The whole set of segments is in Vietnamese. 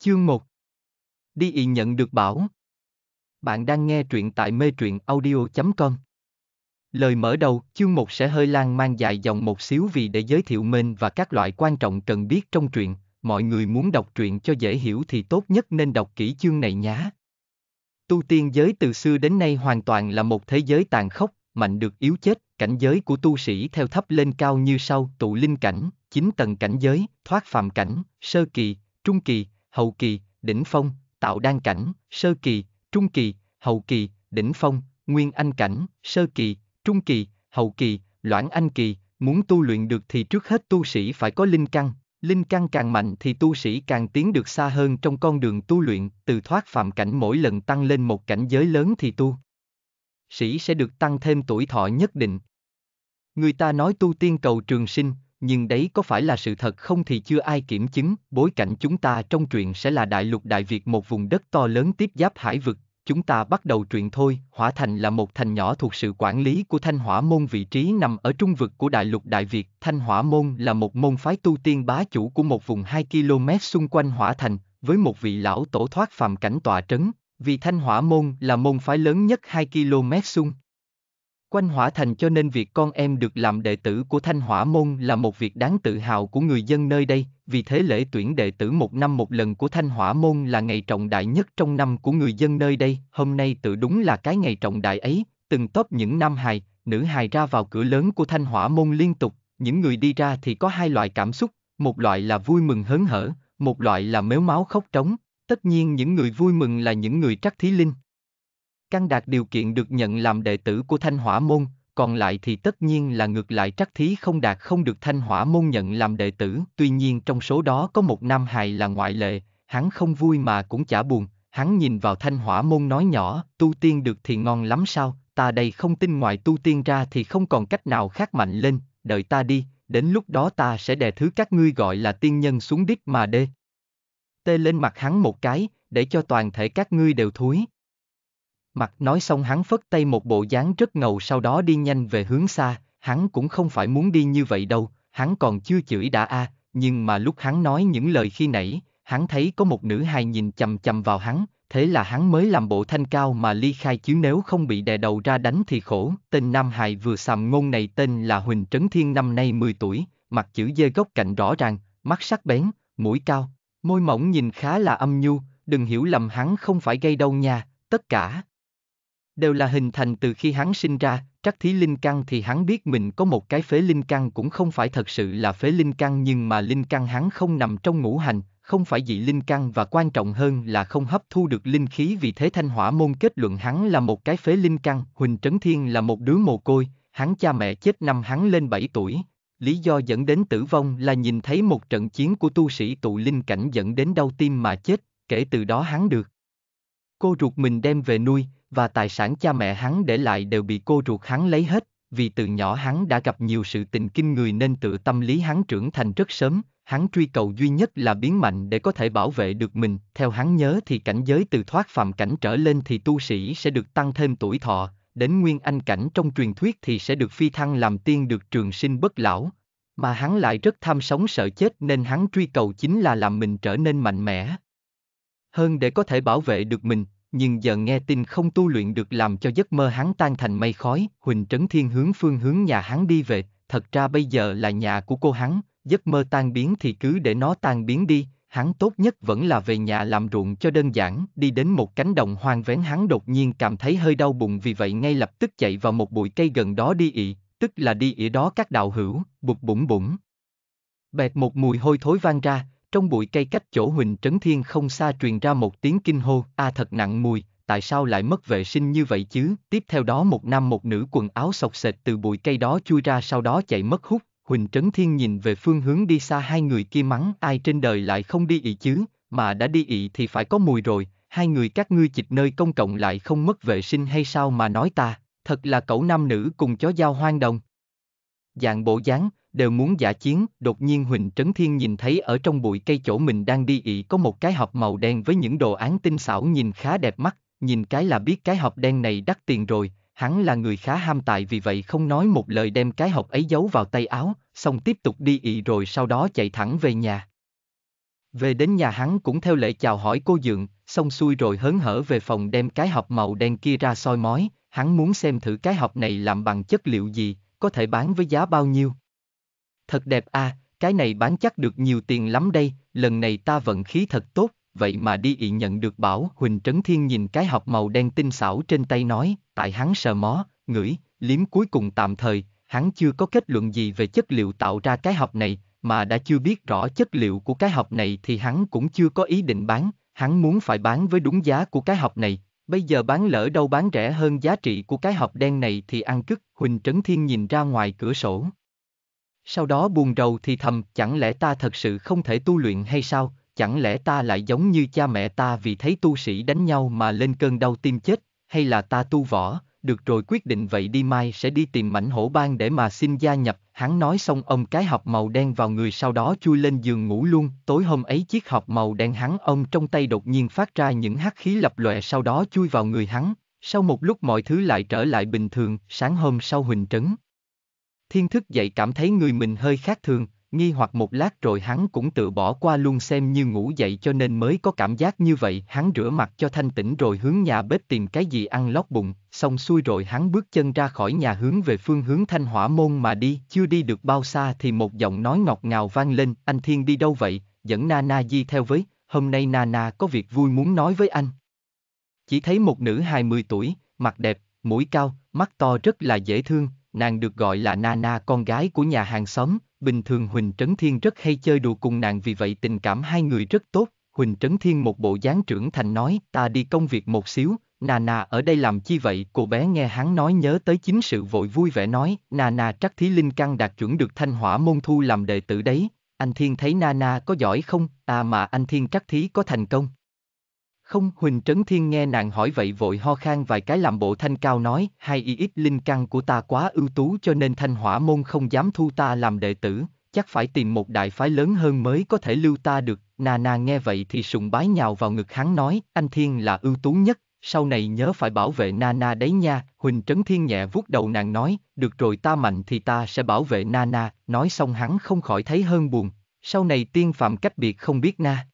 Chương 1 Đi ý nhận được bảo Bạn đang nghe truyện tại mê truyện audio.com Lời mở đầu, chương 1 sẽ hơi lan mang dài dòng một xíu vì để giới thiệu mình và các loại quan trọng cần biết trong truyện, mọi người muốn đọc truyện cho dễ hiểu thì tốt nhất nên đọc kỹ chương này nhé. Tu tiên giới từ xưa đến nay hoàn toàn là một thế giới tàn khốc, mạnh được yếu chết, cảnh giới của tu sĩ theo thấp lên cao như sau, tụ linh cảnh, chín tầng cảnh giới, thoát phạm cảnh, sơ kỳ, trung kỳ, hậu kỳ, đỉnh phong, tạo đan cảnh, sơ kỳ, trung kỳ, hậu kỳ, đỉnh phong, nguyên anh cảnh, sơ kỳ, trung kỳ, hậu kỳ, loãng anh kỳ, muốn tu luyện được thì trước hết tu sĩ phải có linh căn, linh căn càng mạnh thì tu sĩ càng tiến được xa hơn trong con đường tu luyện, từ thoát phạm cảnh mỗi lần tăng lên một cảnh giới lớn thì tu sĩ sẽ được tăng thêm tuổi thọ nhất định. Người ta nói tu tiên cầu trường sinh, nhưng đấy có phải là sự thật không thì chưa ai kiểm chứng. Bối cảnh chúng ta trong truyện sẽ là đại lục Đại Việt một vùng đất to lớn tiếp giáp hải vực. Chúng ta bắt đầu truyện thôi, Hỏa Thành là một thành nhỏ thuộc sự quản lý của Thanh Hỏa Môn vị trí nằm ở trung vực của đại lục Đại Việt. Thanh Hỏa Môn là một môn phái tu tiên bá chủ của một vùng 2 km xung quanh Hỏa Thành, với một vị lão tổ thoát phàm cảnh tọa trấn, vì Thanh Hỏa Môn là môn phái lớn nhất 2 km xung quanh hỏa thành cho nên việc con em được làm đệ tử của thanh hỏa môn là một việc đáng tự hào của người dân nơi đây, vì thế lễ tuyển đệ tử một năm một lần của thanh hỏa môn là ngày trọng đại nhất trong năm của người dân nơi đây, hôm nay tự đúng là cái ngày trọng đại ấy, từng tốp những nam hài, nữ hài ra vào cửa lớn của thanh hỏa môn liên tục, những người đi ra thì có hai loại cảm xúc, một loại là vui mừng hớn hở, một loại là mếu máu khóc trống, tất nhiên những người vui mừng là những người trắc thí linh, căn đạt điều kiện được nhận làm đệ tử của Thanh Hỏa Môn, còn lại thì tất nhiên là ngược lại trắc thí không đạt không được Thanh Hỏa Môn nhận làm đệ tử. Tuy nhiên trong số đó có một nam hài là ngoại lệ, hắn không vui mà cũng chả buồn, hắn nhìn vào Thanh Hỏa Môn nói nhỏ, tu tiên được thì ngon lắm sao, ta đây không tin ngoài tu tiên ra thì không còn cách nào khác mạnh lên, đợi ta đi, đến lúc đó ta sẽ đè thứ các ngươi gọi là tiên nhân xuống đít mà đê. Tê lên mặt hắn một cái, để cho toàn thể các ngươi đều thúi. Mặt nói xong hắn phất tay một bộ dáng rất ngầu sau đó đi nhanh về hướng xa, hắn cũng không phải muốn đi như vậy đâu, hắn còn chưa chửi đã a, à, nhưng mà lúc hắn nói những lời khi nãy, hắn thấy có một nữ hài nhìn chầm chầm vào hắn, thế là hắn mới làm bộ thanh cao mà ly khai chứ nếu không bị đè đầu ra đánh thì khổ. Tên Nam Hài vừa sàm ngôn này tên là Huỳnh Trấn Thiên năm nay 10 tuổi, mặt chữ dê gốc cạnh rõ ràng, mắt sắc bén, mũi cao, môi mỏng nhìn khá là âm nhu, đừng hiểu lầm hắn không phải gây đâu nha, tất cả đều là hình thành từ khi hắn sinh ra, trắc thí linh căn thì hắn biết mình có một cái phế linh căn cũng không phải thật sự là phế linh căn nhưng mà linh căn hắn không nằm trong ngũ hành, không phải dị linh căn và quan trọng hơn là không hấp thu được linh khí vì thế thanh hỏa môn kết luận hắn là một cái phế linh căn, Huỳnh Trấn Thiên là một đứa mồ côi, hắn cha mẹ chết năm hắn lên 7 tuổi. Lý do dẫn đến tử vong là nhìn thấy một trận chiến của tu sĩ tụ linh cảnh dẫn đến đau tim mà chết, kể từ đó hắn được Cô ruột mình đem về nuôi, và tài sản cha mẹ hắn để lại đều bị cô ruột hắn lấy hết, vì từ nhỏ hắn đã gặp nhiều sự tình kinh người nên tự tâm lý hắn trưởng thành rất sớm, hắn truy cầu duy nhất là biến mạnh để có thể bảo vệ được mình, theo hắn nhớ thì cảnh giới từ thoát phàm cảnh trở lên thì tu sĩ sẽ được tăng thêm tuổi thọ, đến nguyên anh cảnh trong truyền thuyết thì sẽ được phi thăng làm tiên được trường sinh bất lão. Mà hắn lại rất tham sống sợ chết nên hắn truy cầu chính là làm mình trở nên mạnh mẽ hơn để có thể bảo vệ được mình, nhưng giờ nghe tin không tu luyện được làm cho giấc mơ hắn tan thành mây khói, Huỳnh Trấn Thiên hướng phương hướng nhà hắn đi về, thật ra bây giờ là nhà của cô hắn, giấc mơ tan biến thì cứ để nó tan biến đi, hắn tốt nhất vẫn là về nhà làm ruộng cho đơn giản, đi đến một cánh đồng hoang vén hắn đột nhiên cảm thấy hơi đau bụng vì vậy ngay lập tức chạy vào một bụi cây gần đó đi ị, tức là đi ị đó các đạo hữu, bụt bụng bụng. Bẹt một mùi hôi thối vang ra, trong bụi cây cách chỗ Huỳnh Trấn Thiên không xa truyền ra một tiếng kinh hô, a à thật nặng mùi, tại sao lại mất vệ sinh như vậy chứ? Tiếp theo đó một nam một nữ quần áo sọc sệt từ bụi cây đó chui ra sau đó chạy mất hút. Huỳnh Trấn Thiên nhìn về phương hướng đi xa hai người kia mắng ai trên đời lại không đi ị chứ, mà đã đi ị thì phải có mùi rồi, hai người các ngươi chịch nơi công cộng lại không mất vệ sinh hay sao mà nói ta, thật là cậu nam nữ cùng chó giao hoang đồng. Dạng bộ dáng, đều muốn giả chiến, đột nhiên Huỳnh Trấn Thiên nhìn thấy ở trong bụi cây chỗ mình đang đi ị có một cái hộp màu đen với những đồ án tinh xảo nhìn khá đẹp mắt, nhìn cái là biết cái hộp đen này đắt tiền rồi, hắn là người khá ham tài vì vậy không nói một lời đem cái hộp ấy giấu vào tay áo, xong tiếp tục đi ị rồi sau đó chạy thẳng về nhà. Về đến nhà hắn cũng theo lệ chào hỏi cô Dượng, xong xuôi rồi hớn hở về phòng đem cái hộp màu đen kia ra soi mói, hắn muốn xem thử cái hộp này làm bằng chất liệu gì, có thể bán với giá bao nhiêu thật đẹp à, cái này bán chắc được nhiều tiền lắm đây, lần này ta vận khí thật tốt, vậy mà đi ị nhận được bảo. Huỳnh Trấn Thiên nhìn cái hộp màu đen tinh xảo trên tay nói, tại hắn sờ mó, ngửi, liếm cuối cùng tạm thời, hắn chưa có kết luận gì về chất liệu tạo ra cái hộp này, mà đã chưa biết rõ chất liệu của cái hộp này thì hắn cũng chưa có ý định bán, hắn muốn phải bán với đúng giá của cái hộp này, bây giờ bán lỡ đâu bán rẻ hơn giá trị của cái hộp đen này thì ăn cứt. Huỳnh Trấn Thiên nhìn ra ngoài cửa sổ, sau đó buồn rầu thì thầm, chẳng lẽ ta thật sự không thể tu luyện hay sao, chẳng lẽ ta lại giống như cha mẹ ta vì thấy tu sĩ đánh nhau mà lên cơn đau tim chết, hay là ta tu võ, được rồi quyết định vậy đi mai sẽ đi tìm mảnh hổ bang để mà xin gia nhập, hắn nói xong ông cái hộp màu đen vào người sau đó chui lên giường ngủ luôn, tối hôm ấy chiếc hộp màu đen hắn ông trong tay đột nhiên phát ra những hắc khí lập lòe sau đó chui vào người hắn, sau một lúc mọi thứ lại trở lại bình thường, sáng hôm sau Huỳnh Trấn. Thiên thức dậy cảm thấy người mình hơi khác thường, nghi hoặc một lát rồi hắn cũng tự bỏ qua luôn xem như ngủ dậy cho nên mới có cảm giác như vậy. Hắn rửa mặt cho thanh tĩnh rồi hướng nhà bếp tìm cái gì ăn lót bụng, xong xuôi rồi hắn bước chân ra khỏi nhà hướng về phương hướng thanh hỏa môn mà đi. Chưa đi được bao xa thì một giọng nói ngọt ngào vang lên, anh Thiên đi đâu vậy, dẫn Nana na Di theo với, hôm nay Nana có việc vui muốn nói với anh. Chỉ thấy một nữ 20 tuổi, mặt đẹp, mũi cao, mắt to rất là dễ thương, nàng được gọi là Nana con gái của nhà hàng xóm, bình thường Huỳnh Trấn Thiên rất hay chơi đùa cùng nàng vì vậy tình cảm hai người rất tốt. Huỳnh Trấn Thiên một bộ dáng trưởng thành nói ta đi công việc một xíu, Nana ở đây làm chi vậy? Cô bé nghe hắn nói nhớ tới chính sự vội vui vẻ nói, Nana chắc thí linh căn đạt chuẩn được thanh hỏa môn thu làm đệ tử đấy. Anh Thiên thấy Nana có giỏi không, ta à mà anh Thiên chắc thí có thành công. Không, Huỳnh Trấn Thiên nghe nàng hỏi vậy vội ho khan vài cái làm bộ thanh cao nói, hai y ít linh căn của ta quá ưu tú cho nên thanh hỏa môn không dám thu ta làm đệ tử, chắc phải tìm một đại phái lớn hơn mới có thể lưu ta được, nà nà nghe vậy thì sùng bái nhào vào ngực hắn nói, anh Thiên là ưu tú nhất, sau này nhớ phải bảo vệ Nana đấy nha, Huỳnh Trấn Thiên nhẹ vuốt đầu nàng nói, được rồi ta mạnh thì ta sẽ bảo vệ Nana, nói xong hắn không khỏi thấy hơn buồn, sau này tiên phạm cách biệt không biết na.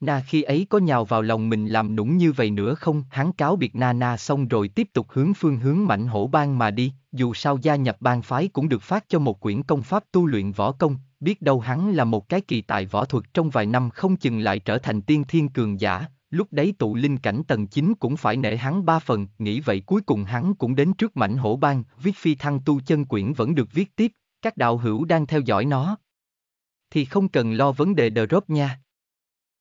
Na khi ấy có nhào vào lòng mình làm nũng như vậy nữa không? Hắn cáo biệt Na Na xong rồi tiếp tục hướng phương hướng mạnh hổ bang mà đi, dù sao gia nhập bang phái cũng được phát cho một quyển công pháp tu luyện võ công, biết đâu hắn là một cái kỳ tài võ thuật trong vài năm không chừng lại trở thành tiên thiên cường giả, lúc đấy tụ linh cảnh tầng 9 cũng phải nể hắn ba phần, nghĩ vậy cuối cùng hắn cũng đến trước mảnh hổ bang, viết phi thăng tu chân quyển vẫn được viết tiếp, các đạo hữu đang theo dõi nó. Thì không cần lo vấn đề drop nha.